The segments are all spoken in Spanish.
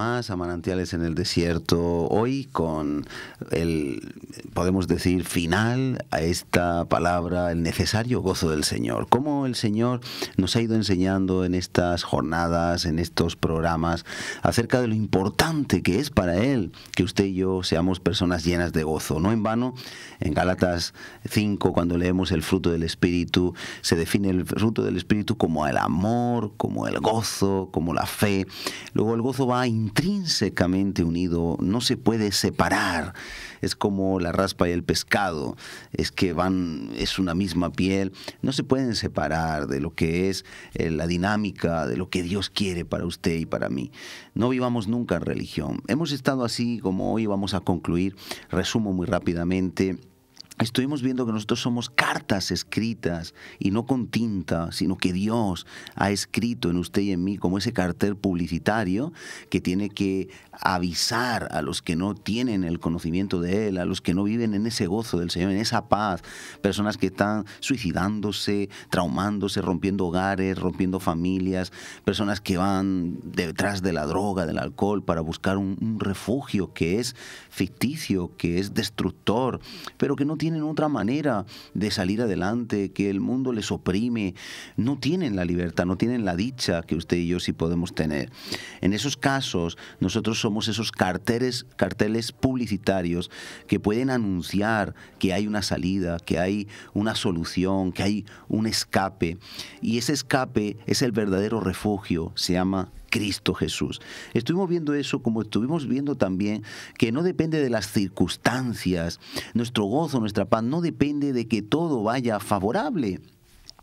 a Manantiales en el Desierto hoy con el, podemos decir, final a esta palabra, el necesario gozo del Señor. Cómo el Señor nos ha ido enseñando en estas jornadas, en estos programas, acerca de lo importante que es para Él que usted y yo seamos personas llenas de gozo. No en vano, en Gálatas 5, cuando leemos el fruto del Espíritu, se define el fruto del Espíritu como el amor, como el gozo, como la fe. Luego el gozo va a intrínsecamente unido, no se puede separar. Es como la raspa y el pescado, es que van, es una misma piel, no se pueden separar de lo que es eh, la dinámica, de lo que Dios quiere para usted y para mí. No vivamos nunca en religión. Hemos estado así como hoy vamos a concluir. Resumo muy rápidamente estuvimos viendo que nosotros somos cartas escritas y no con tinta, sino que Dios ha escrito en usted y en mí como ese cartel publicitario que tiene que avisar a los que no tienen el conocimiento de Él, a los que no viven en ese gozo del Señor, en esa paz, personas que están suicidándose, traumándose, rompiendo hogares, rompiendo familias, personas que van detrás de la droga, del alcohol, para buscar un, refugio que es ficticio, que es destructor, pero que no tiene tienen otra manera de salir adelante, que el mundo les oprime, no tienen la libertad, no tienen la dicha que usted y yo sí podemos tener. En esos casos, nosotros somos esos carteles, carteles publicitarios que pueden anunciar que hay una salida, que hay una solución, que hay un escape. Y ese escape es el verdadero refugio, se llama Cristo Jesús. Estuvimos viendo eso como estuvimos viendo también que no depende de las circunstancias, nuestro gozo, nuestra paz, no depende de que todo vaya favorable.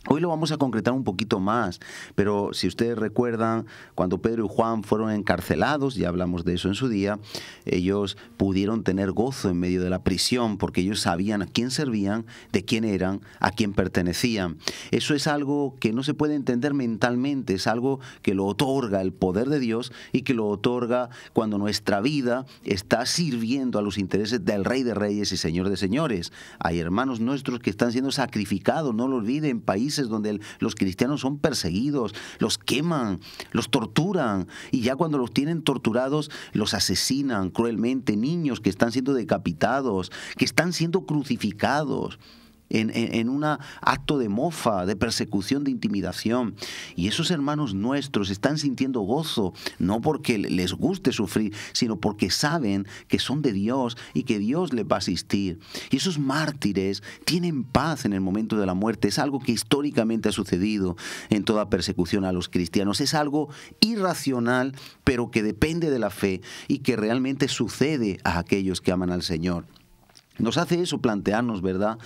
Hoy lo vamos a concretar un poquito más, pero si ustedes recuerdan, cuando Pedro y Juan fueron encarcelados, ya hablamos de eso en su día, ellos pudieron tener gozo en medio de la prisión porque ellos sabían a quién servían, de quién eran, a quién pertenecían. Eso es algo que no se puede entender mentalmente, es algo que lo otorga el poder de Dios y que lo otorga cuando nuestra vida está sirviendo a los intereses del Rey de Reyes y Señor de Señores. Hay hermanos nuestros que están siendo sacrificados, no lo olviden, países donde los cristianos son perseguidos, los queman, los torturan y ya cuando los tienen torturados los asesinan cruelmente, niños que están siendo decapitados, que están siendo crucificados en, un acto de mofa, de persecución, de intimidación. Y esos hermanos nuestros están sintiendo gozo, no porque les guste sufrir, sino porque saben que son de Dios y que Dios les va a asistir. Y esos mártires tienen paz en el momento de la muerte. Es algo que históricamente ha sucedido en toda persecución a los cristianos. Es algo irracional, pero que depende de la fe y que realmente sucede a aquellos que aman al Señor. Nos hace eso plantearnos, ¿verdad?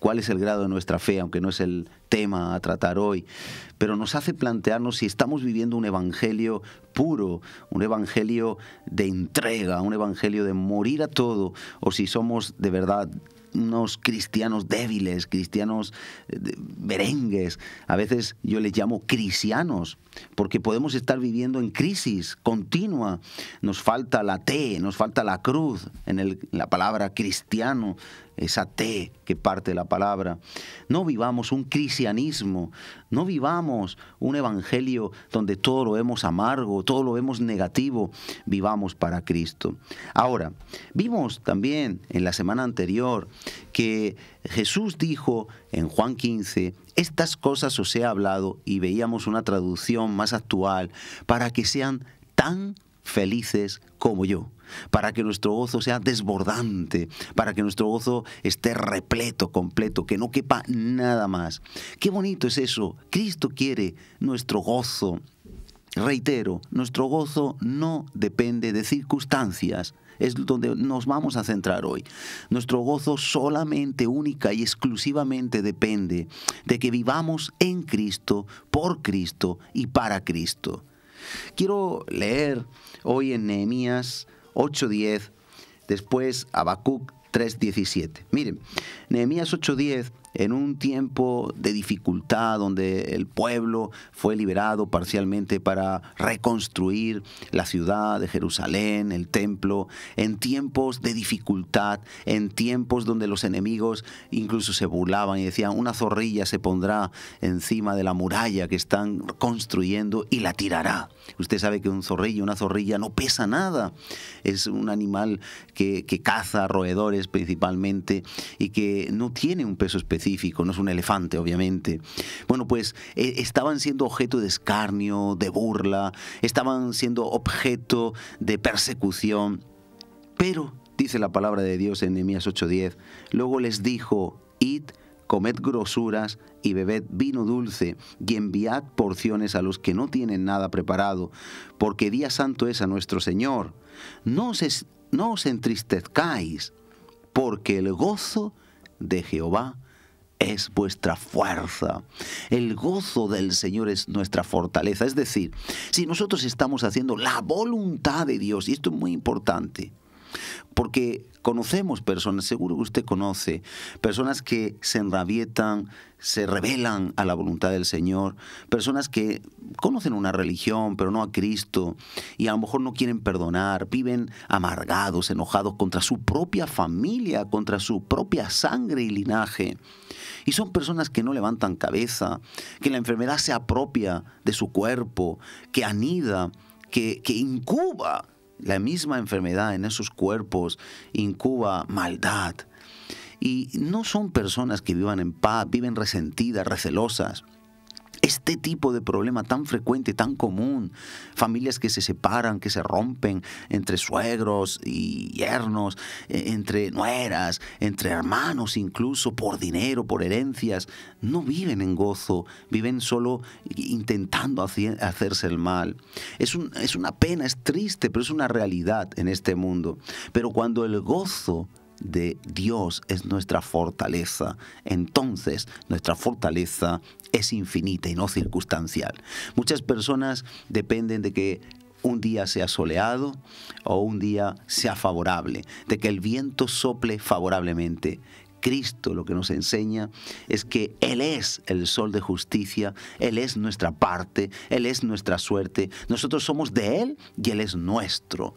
cuál es el grado de nuestra fe, aunque no es el tema a tratar hoy, pero nos hace plantearnos si estamos viviendo un evangelio puro, un evangelio de entrega, un evangelio de morir a todo, o si somos de verdad unos cristianos débiles, cristianos eh, merengues, a veces yo les llamo cristianos, porque podemos estar viviendo en crisis continua, nos falta la T, nos falta la cruz, en, la palabra cristiano, esa T que parte de la palabra. No vivamos un cristianismo, no vivamos un evangelio donde todo lo vemos amargo, todo lo vemos negativo, vivamos para Cristo. Ahora, vimos también en la semana anterior, que Jesús dijo en Juan 15, estas cosas os he hablado y veíamos una traducción más actual para que sean tan felices como yo, para que nuestro gozo sea desbordante, para que nuestro gozo esté repleto, completo, que no quepa nada más. Qué bonito es eso. Cristo quiere nuestro gozo. Reitero, nuestro gozo no depende de circunstancias, es donde nos vamos a centrar hoy. Nuestro gozo solamente, única y exclusivamente depende de que vivamos en Cristo, por Cristo y para Cristo. Quiero leer hoy en Nehemías 8.10, después Habacuc 3.17. Miren, Nehemías 8.10 en un tiempo de dificultad donde el pueblo fue liberado parcialmente para reconstruir la ciudad de Jerusalén, el templo, en tiempos de dificultad, en tiempos donde los enemigos incluso se burlaban y decían, una zorrilla se pondrá encima de la muralla que están construyendo y la tirará. Usted sabe que un zorrillo, una zorrilla no pesa nada, es un animal que, caza roedores principalmente y que no tiene un peso especial no es un elefante obviamente. Bueno, pues eh, estaban siendo objeto de escarnio, de burla, estaban siendo objeto de persecución. Pero, dice la palabra de Dios en Nehemías 8:10, luego les dijo, id, comed grosuras y bebed vino dulce y enviad porciones a los que no tienen nada preparado, porque día santo es a nuestro Señor. No os, no os entristezcáis, porque el gozo de Jehová es vuestra fuerza. El gozo del Señor es nuestra fortaleza. Es decir, si nosotros estamos haciendo la voluntad de Dios, y esto es muy importante, porque conocemos personas, seguro que usted conoce, personas que se enrabietan, se rebelan a la voluntad del Señor, personas que conocen una religión pero no a Cristo y a lo mejor no quieren perdonar, viven amargados, enojados contra su propia familia, contra su propia sangre y linaje. Y son personas que no levantan cabeza, que la enfermedad se apropia de su cuerpo, que anida, que, que incuba la misma enfermedad en esos cuerpos incuba maldad. Y no son personas que vivan en paz, viven resentidas, recelosas este tipo de problema tan frecuente, tan común, familias que se separan, que se rompen entre suegros y yernos, e, entre nueras, entre hermanos incluso, por dinero, por herencias, no viven en gozo, viven solo intentando hacerse el mal. Es, es una pena, es triste, pero es una realidad en este mundo. Pero cuando el gozo de Dios es nuestra fortaleza. Entonces nuestra fortaleza es infinita y no circunstancial. Muchas personas dependen de que un día sea soleado o un día sea favorable, de que el viento sople favorablemente. Cristo lo que nos enseña es que Él es el sol de justicia, Él es nuestra parte, Él es nuestra suerte, nosotros somos de Él y Él es nuestro.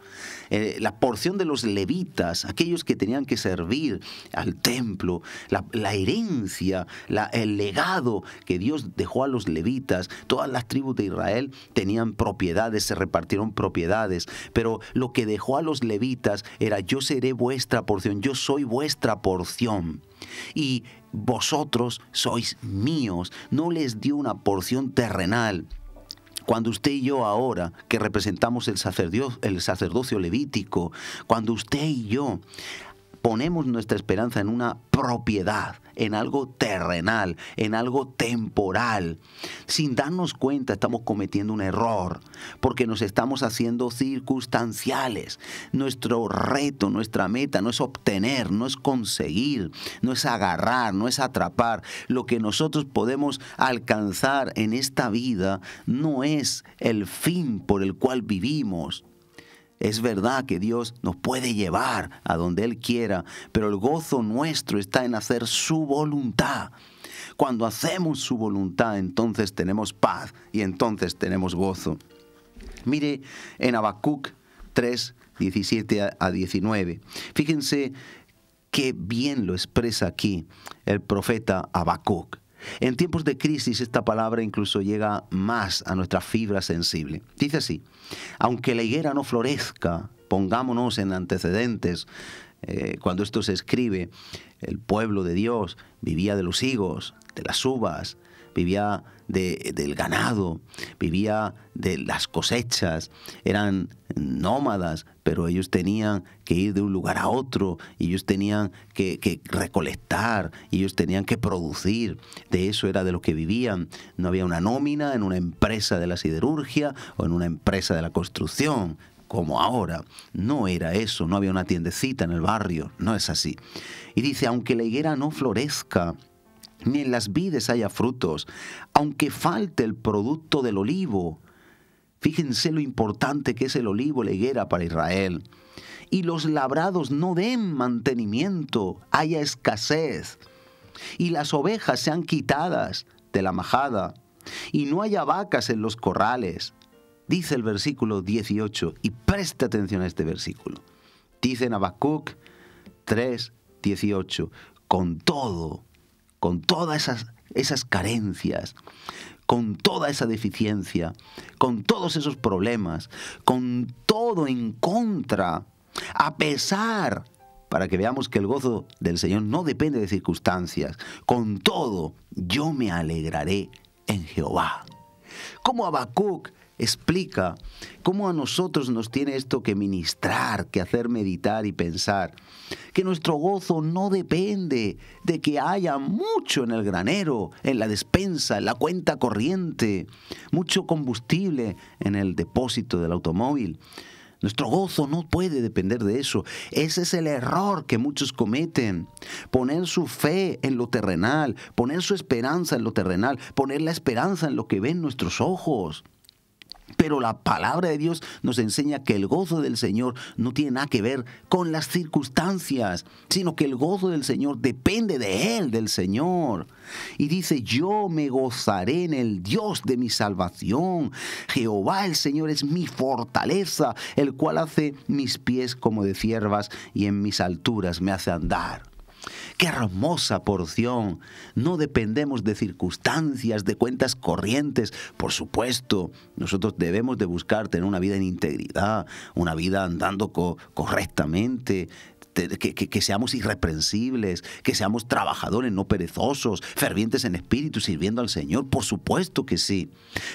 Eh, la porción de los levitas, aquellos que tenían que servir al templo, la, herencia, el legado que Dios dejó a los levitas, todas las tribus de Israel tenían propiedades, se repartieron propiedades, pero lo que dejó a los levitas era yo seré vuestra porción, yo soy vuestra porción. Y vosotros sois míos. No les dio una porción terrenal. Cuando usted y yo ahora, que representamos el sacerdocio, el sacerdocio levítico, cuando usted y yo ponemos nuestra esperanza en una propiedad, en algo terrenal, en algo temporal. Sin darnos cuenta estamos cometiendo un error, porque nos estamos haciendo circunstanciales. Nuestro reto, nuestra meta no es obtener, no es conseguir, no es agarrar, no es atrapar. Lo que nosotros podemos alcanzar en esta vida no es el fin por el cual vivimos. Es verdad que Dios nos puede llevar a donde Él quiera, pero el gozo nuestro está en hacer su voluntad. Cuando hacemos su voluntad, entonces tenemos paz y entonces tenemos gozo. Mire en Habacuc 3, 17 a 19. Fíjense qué bien lo expresa aquí el profeta Habacuc. En tiempos de crisis esta palabra incluso llega más a nuestra fibra sensible. Dice así, aunque la higuera no florezca, pongámonos en antecedentes, eh, cuando esto se escribe, el pueblo de Dios vivía de los higos, de las uvas, vivía del ganado, vivía de las cosechas, eran nómadas, pero ellos tenían que ir de un lugar a otro, ellos tenían que, recolectar, ellos tenían que producir, de eso era de lo que vivían. No había una nómina en una empresa de la siderurgia o en una empresa de la construcción, como ahora. No era eso, no había una tiendecita en el barrio, no es así. Y dice, aunque la higuera no florezca, ni en las vides haya frutos, aunque falte el producto del olivo Fíjense lo importante que es el olivo, la higuera para Israel. Y los labrados no den mantenimiento, haya escasez. Y las ovejas sean quitadas de la majada. Y no haya vacas en los corrales. Dice el versículo 18, y presta atención a este versículo. Dice en Habacuc 3, 18, con todo, con todas esas, esas carencias, con toda esa deficiencia, con todos esos problemas, con todo en contra, a pesar, para que veamos que el gozo del Señor no depende de circunstancias, con todo yo me alegraré en Jehová. Como Habacuc explica cómo a nosotros nos tiene esto que ministrar, que hacer meditar y pensar, que nuestro gozo no depende de que haya mucho en el granero, en la despensa, en la cuenta corriente, mucho combustible en el depósito del automóvil. Nuestro gozo no puede depender de eso. Ese es el error que muchos cometen. Poner su fe en lo terrenal, poner su esperanza en lo terrenal, poner la esperanza en lo que ven nuestros ojos. Pero la palabra de Dios nos enseña que el gozo del Señor no tiene nada que ver con las circunstancias, sino que el gozo del Señor depende de Él, del Señor. Y dice, yo me gozaré en el Dios de mi salvación. Jehová el Señor es mi fortaleza, el cual hace mis pies como de ciervas y en mis alturas me hace andar. Qué hermosa porción. No dependemos de circunstancias, de cuentas corrientes. Por supuesto, nosotros debemos de buscar tener una vida en integridad, una vida andando correctamente, que, que, seamos irreprensibles, que seamos trabajadores, no perezosos, fervientes en espíritu, sirviendo al Señor, por supuesto que sí.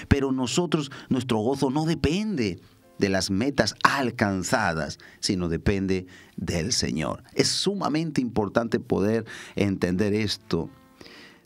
Pero nosotros, nuestro gozo no depende de las metas alcanzadas, sino depende del Señor. Es sumamente importante poder entender esto.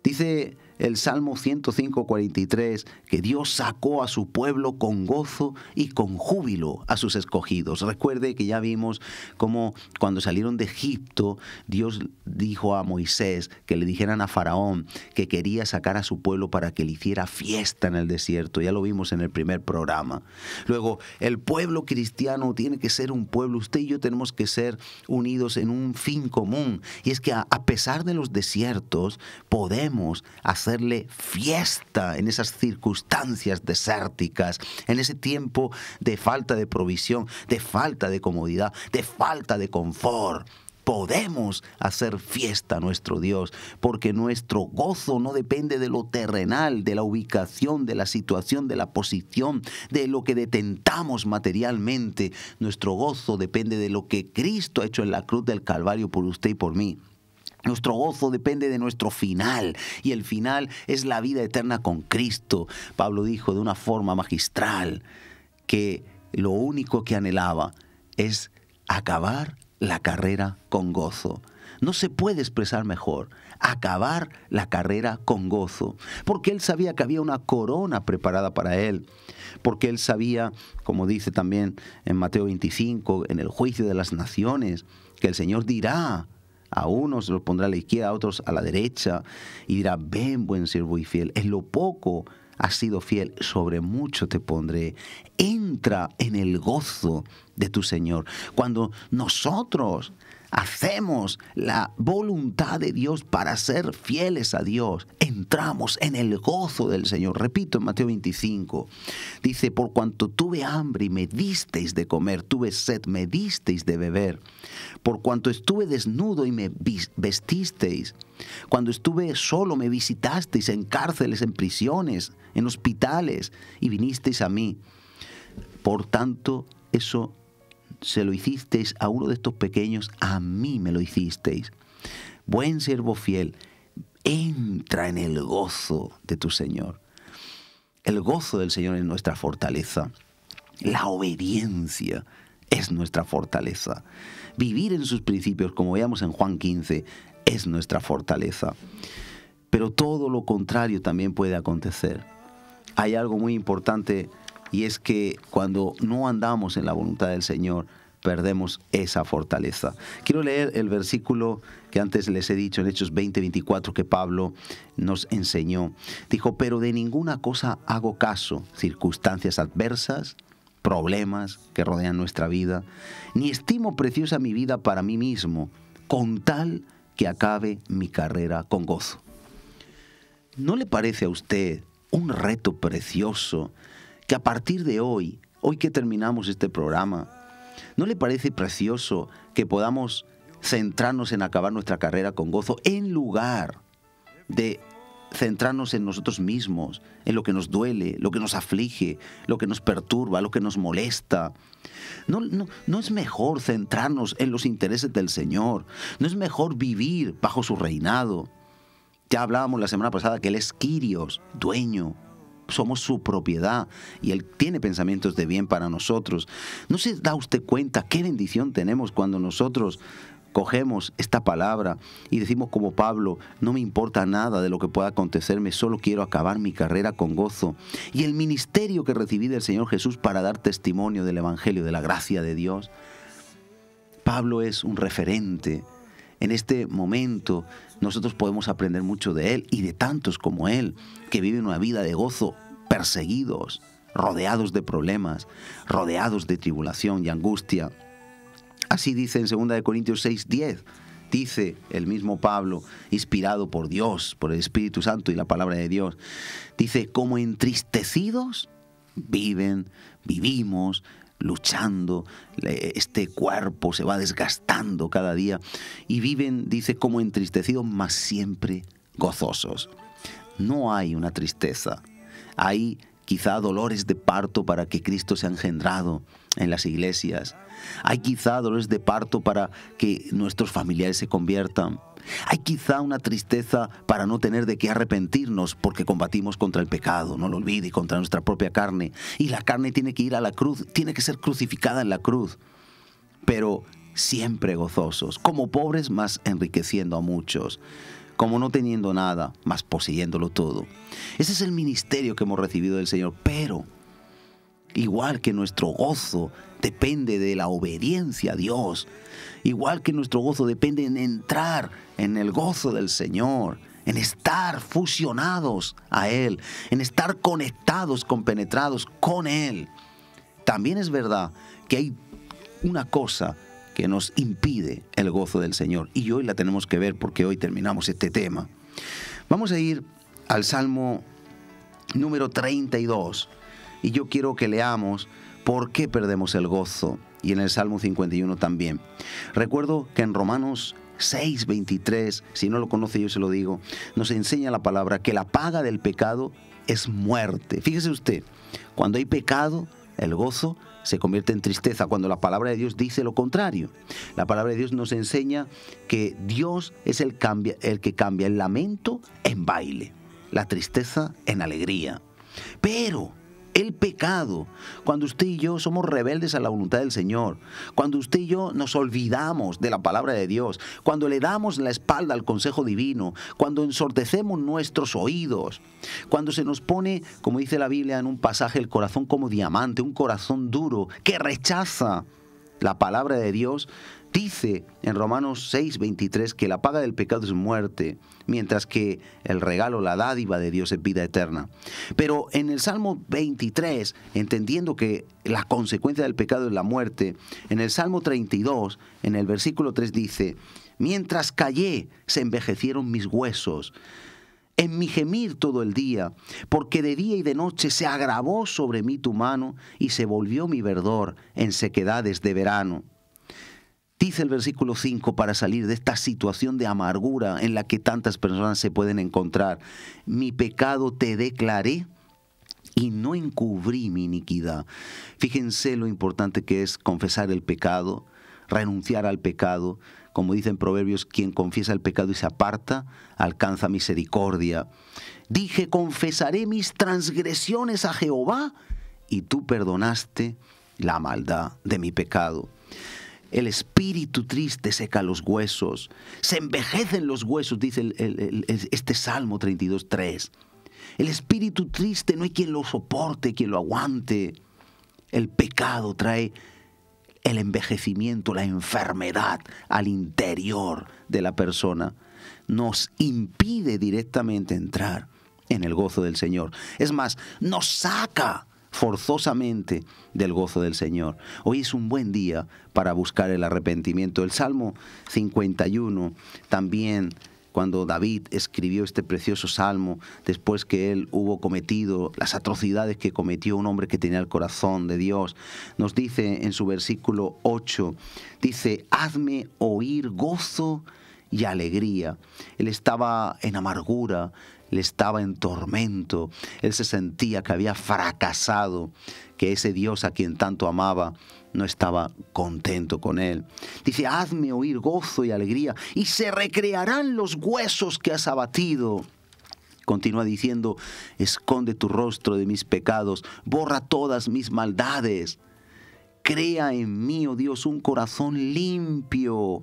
Dice el Salmo 105.43, que Dios sacó a su pueblo con gozo y con júbilo a sus escogidos. Recuerde que ya vimos cómo cuando salieron de Egipto, Dios dijo a Moisés que le dijeran a Faraón que quería sacar a su pueblo para que le hiciera fiesta en el desierto. Ya lo vimos en el primer programa. Luego, el pueblo cristiano tiene que ser un pueblo. Usted y yo tenemos que ser unidos en un fin común. Y es que a pesar de los desiertos, podemos hacer hacerle fiesta en esas circunstancias desérticas, en ese tiempo de falta de provisión, de falta de comodidad, de falta de confort. Podemos hacer fiesta a nuestro Dios, porque nuestro gozo no depende de lo terrenal, de la ubicación, de la situación, de la posición, de lo que detentamos materialmente. Nuestro gozo depende de lo que Cristo ha hecho en la cruz del Calvario por usted y por mí. Nuestro gozo depende de nuestro final y el final es la vida eterna con Cristo. Pablo dijo de una forma magistral que lo único que anhelaba es acabar la carrera con gozo. No se puede expresar mejor, acabar la carrera con gozo, porque él sabía que había una corona preparada para él, porque él sabía, como dice también en Mateo 25, en el juicio de las naciones, que el Señor dirá a unos los pondrá a la izquierda, a otros a la derecha, y dirá, ven buen siervo y fiel, en lo poco has sido fiel, sobre mucho te pondré. Entra en el gozo de tu Señor. Cuando nosotros hacemos la voluntad de Dios para ser fieles a Dios, entramos en el gozo del Señor. Repito en Mateo 25, dice, por cuanto tuve hambre y me disteis de comer, tuve sed, me disteis de beber, por cuanto estuve desnudo y me vestisteis, cuando estuve solo me visitasteis en cárceles, en prisiones, en hospitales y vinisteis a mí. Por tanto, eso se lo hicisteis a uno de estos pequeños, a mí me lo hicisteis. Buen siervo fiel, entra en el gozo de tu Señor. El gozo del Señor es nuestra fortaleza. La obediencia es nuestra fortaleza. Vivir en sus principios, como veamos en Juan 15, es nuestra fortaleza. Pero todo lo contrario también puede acontecer. Hay algo muy importante y es que cuando no andamos en la voluntad del Señor, perdemos esa fortaleza. Quiero leer el versículo que antes les he dicho en Hechos 20, 24 que Pablo nos enseñó. Dijo, pero de ninguna cosa hago caso, circunstancias adversas, problemas que rodean nuestra vida, ni estimo preciosa mi vida para mí mismo, con tal que acabe mi carrera con gozo. ¿No le parece a usted un reto precioso que a partir de hoy, hoy que terminamos este programa, ¿no le parece precioso que podamos centrarnos en acabar nuestra carrera con gozo en lugar de centrarnos en nosotros mismos, en lo que nos duele, lo que nos aflige, lo que nos perturba, lo que nos molesta. No, no, es mejor centrarnos en los intereses del Señor, no es mejor vivir bajo su reinado. Ya hablábamos la semana pasada que Él es Quirios, dueño, somos su propiedad y Él tiene pensamientos de bien para nosotros. ¿No se da usted cuenta qué bendición tenemos cuando nosotros cogemos esta palabra y decimos como Pablo, no me importa nada de lo que pueda acontecerme, solo quiero acabar mi carrera con gozo. Y el ministerio que recibí del Señor Jesús para dar testimonio del Evangelio, de la gracia de Dios. Pablo es un referente en este momento nosotros podemos aprender mucho de él y de tantos como él, que viven una vida de gozo, perseguidos, rodeados de problemas, rodeados de tribulación y angustia. Así dice en 2 Corintios 6, 10. Dice el mismo Pablo, inspirado por Dios, por el Espíritu Santo y la palabra de Dios. Dice, como entristecidos viven, vivimos, luchando, este cuerpo se va desgastando cada día y viven, dice, como entristecidos, mas siempre gozosos. No hay una tristeza, hay quizá dolores de parto para que Cristo sea engendrado, en las iglesias. Hay quizá dolores de parto para que nuestros familiares se conviertan. Hay quizá una tristeza para no tener de qué arrepentirnos porque combatimos contra el pecado, no lo olvide, contra nuestra propia carne. Y la carne tiene que ir a la cruz, tiene que ser crucificada en la cruz. Pero siempre gozosos, como pobres más enriqueciendo a muchos, como no teniendo nada más poseyéndolo todo. Ese es el ministerio que hemos recibido del Señor, pero igual que nuestro gozo depende de la obediencia a Dios, igual que nuestro gozo depende en entrar en el gozo del Señor, en estar fusionados a Él, en estar conectados, compenetrados con Él. También es verdad que hay una cosa que nos impide el gozo del Señor y hoy la tenemos que ver porque hoy terminamos este tema. Vamos a ir al Salmo número 32. Y yo quiero que leamos por qué perdemos el gozo y en el Salmo 51 también. Recuerdo que en Romanos 6:23, si no lo conoce yo se lo digo, nos enseña la palabra que la paga del pecado es muerte. Fíjese usted, cuando hay pecado, el gozo se convierte en tristeza cuando la palabra de Dios dice lo contrario. La palabra de Dios nos enseña que Dios es el, el que cambia el lamento en baile, la tristeza en alegría. Pero el pecado, cuando usted y yo somos rebeldes a la voluntad del Señor, cuando usted y yo nos olvidamos de la palabra de Dios, cuando le damos la espalda al consejo divino, cuando ensordecemos nuestros oídos, cuando se nos pone, como dice la Biblia en un pasaje, el corazón como diamante, un corazón duro que rechaza la palabra de Dios, dice en Romanos 6, 23 que la paga del pecado es muerte, mientras que el regalo, la dádiva de Dios es vida eterna. Pero en el Salmo 23, entendiendo que la consecuencia del pecado es la muerte, en el Salmo 32, en el versículo 3 dice, mientras callé, se envejecieron mis huesos en mi gemir todo el día, porque de día y de noche se agravó sobre mí tu mano y se volvió mi verdor en sequedades de verano dice el versículo 5 para salir de esta situación de amargura en la que tantas personas se pueden encontrar? Mi pecado te declaré y no encubrí mi iniquidad. Fíjense lo importante que es confesar el pecado, renunciar al pecado. Como dicen Proverbios, quien confiesa el pecado y se aparta, alcanza misericordia. Dije, confesaré mis transgresiones a Jehová y tú perdonaste la maldad de mi pecado. El espíritu triste seca los huesos. Se envejecen los huesos, dice este Salmo 32.3. El espíritu triste no hay quien lo soporte, quien lo aguante. El pecado trae el envejecimiento, la enfermedad al interior de la persona. Nos impide directamente entrar en el gozo del Señor. Es más, nos saca forzosamente del gozo del Señor. Hoy es un buen día para buscar el arrepentimiento. El Salmo 51 también cuando David escribió este precioso salmo, después que él hubo cometido las atrocidades que cometió un hombre que tenía el corazón de Dios, nos dice en su versículo 8, dice, hazme oír gozo y alegría. Él estaba en amargura, él estaba en tormento, él se sentía que había fracasado, que ese Dios a quien tanto amaba no estaba contento con él. Dice, hazme oír gozo y alegría, y se recrearán los huesos que has abatido. Continúa diciendo, esconde tu rostro de mis pecados, borra todas mis maldades. Crea en mí, oh Dios, un corazón limpio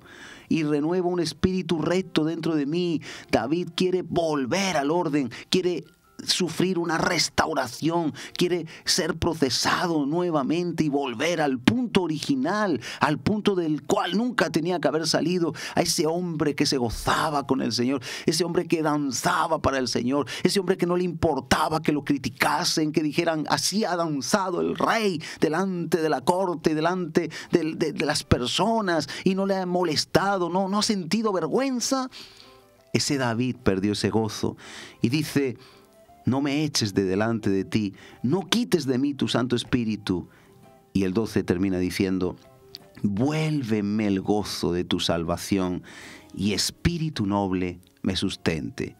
y renueva un espíritu recto dentro de mí. David quiere volver al orden, quiere sufrir una restauración, quiere ser procesado nuevamente y volver al punto original, al punto del cual nunca tenía que haber salido, a ese hombre que se gozaba con el Señor, ese hombre que danzaba para el Señor, ese hombre que no le importaba que lo criticasen, que dijeran, así ha danzado el rey delante de la corte, delante de, las personas y no le ha molestado, no, no ha sentido vergüenza. Ese David perdió ese gozo y dice, no me eches de delante de ti, no quites de mí tu Santo Espíritu. Y el 12 termina diciendo, vuélveme el gozo de tu salvación y espíritu noble me sustente.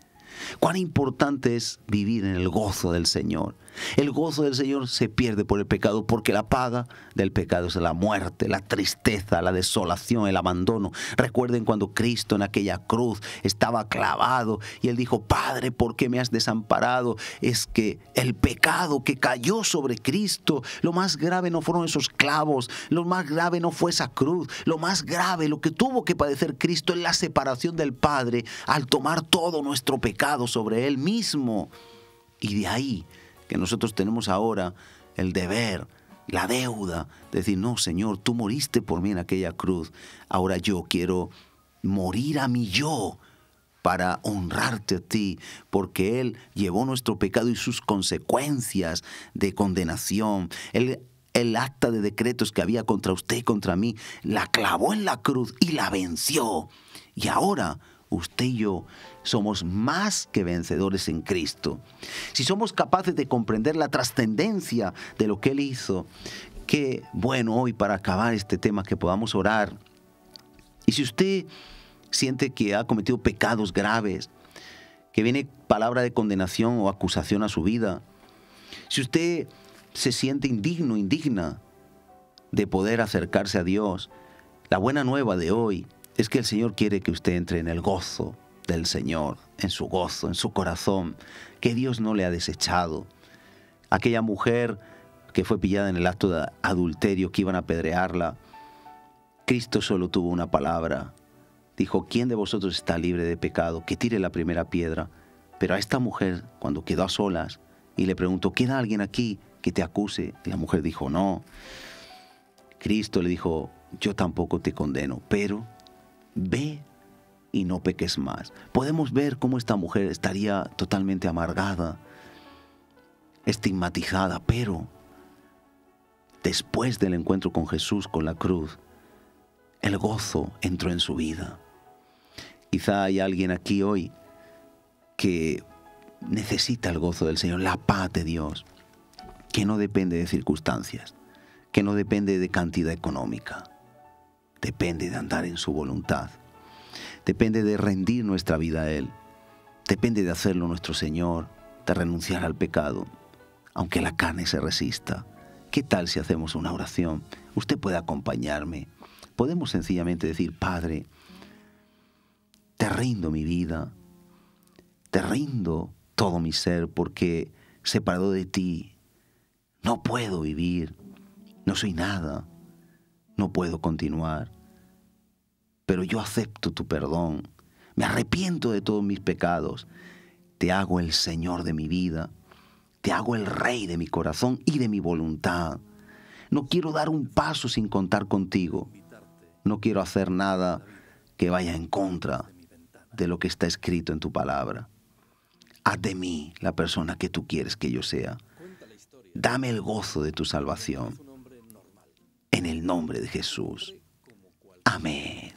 Cuán importante es vivir en el gozo del Señor. El gozo del Señor se pierde por el pecado porque la paga del pecado es la muerte, la tristeza, la desolación, el abandono. Recuerden cuando Cristo en aquella cruz estaba clavado y él dijo, Padre, ¿por qué me has desamparado? Es que el pecado que cayó sobre Cristo, lo más grave no fueron esos clavos, lo más grave no fue esa cruz, lo más grave, lo que tuvo que padecer Cristo es la separación del Padre al tomar todo nuestro pecado sobre él mismo. Y de ahí que nosotros tenemos ahora el deber, la deuda, de decir, no, Señor, tú moriste por mí en aquella cruz, ahora yo quiero morir a mi yo para honrarte a ti, porque Él llevó nuestro pecado y sus consecuencias de condenación. el acta de decretos que había contra usted y contra mí, la clavó en la cruz y la venció. Y ahora usted y yo somos más que vencedores en Cristo. Si somos capaces de comprender la trascendencia de lo que Él hizo, qué bueno hoy para acabar este tema que podamos orar. Y si usted siente que ha cometido pecados graves, que viene palabra de condenación o acusación a su vida, si usted se siente indigno, indigna de poder acercarse a Dios, la buena nueva de hoy es que el Señor quiere que usted entre en el gozo del Señor, en su gozo, en su corazón, que Dios no le ha desechado. Aquella mujer que fue pillada en el acto de adulterio, que iban a apedrearla, Cristo solo tuvo una palabra. Dijo, ¿quién de vosotros está libre de pecado? Que tire la primera piedra. Pero a esta mujer, cuando quedó a solas, y le preguntó, ¿queda alguien aquí que te acuse? Y la mujer dijo, no. Cristo le dijo, yo tampoco te condeno, pero ve y no peques más. Podemos ver cómo esta mujer estaría totalmente amargada, estigmatizada, pero después del encuentro con Jesús con la cruz, el gozo entró en su vida. Quizá hay alguien aquí hoy que necesita el gozo del Señor, la paz de Dios, que no depende de circunstancias, que no depende de cantidad económica, depende de andar en su voluntad depende de rendir nuestra vida a Él, depende de hacerlo nuestro Señor, de renunciar al pecado, aunque la carne se resista. ¿Qué tal si hacemos una oración? Usted puede acompañarme. Podemos sencillamente decir, Padre, te rindo mi vida, te rindo todo mi ser, porque separado de ti no puedo vivir, no soy nada, no puedo continuar pero yo acepto tu perdón, me arrepiento de todos mis pecados, te hago el Señor de mi vida, te hago el Rey de mi corazón y de mi voluntad. No quiero dar un paso sin contar contigo, no quiero hacer nada que vaya en contra de lo que está escrito en tu palabra. Haz de mí la persona que tú quieres que yo sea. Dame el gozo de tu salvación. En el nombre de Jesús. Amén.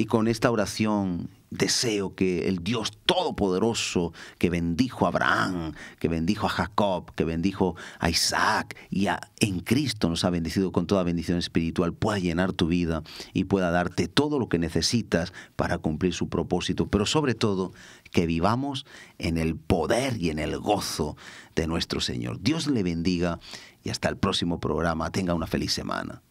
Y con esta oración deseo que el Dios Todopoderoso que bendijo a Abraham, que bendijo a Jacob, que bendijo a Isaac y a, en Cristo nos ha bendecido con toda bendición espiritual, pueda llenar tu vida y pueda darte todo lo que necesitas para cumplir su propósito, pero sobre todo que vivamos en el poder y en el gozo de nuestro Señor. Dios le bendiga y hasta el próximo programa. Tenga una feliz semana.